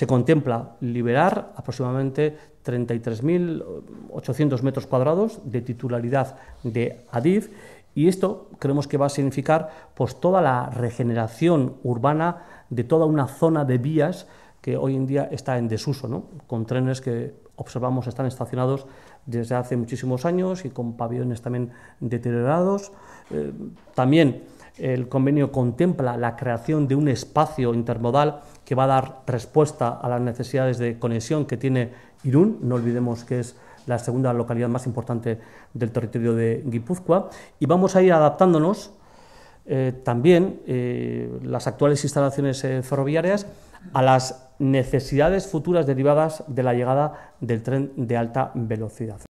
Se contempla liberar aproximadamente 33.800 metros cuadrados de titularidad de Adif y esto creemos que va a significar pues, toda la regeneración urbana de toda una zona de vías que hoy en día está en desuso, ¿no? con trenes que observamos están estacionados desde hace muchísimos años y con pabellones también deteriorados. Eh, también el convenio contempla la creación de un espacio intermodal que va a dar respuesta a las necesidades de conexión que tiene Irún, no olvidemos que es la segunda localidad más importante del territorio de Guipúzcoa, y vamos a ir adaptándonos eh, también eh, las actuales instalaciones eh, ferroviarias a las necesidades futuras derivadas de la llegada del tren de alta velocidad.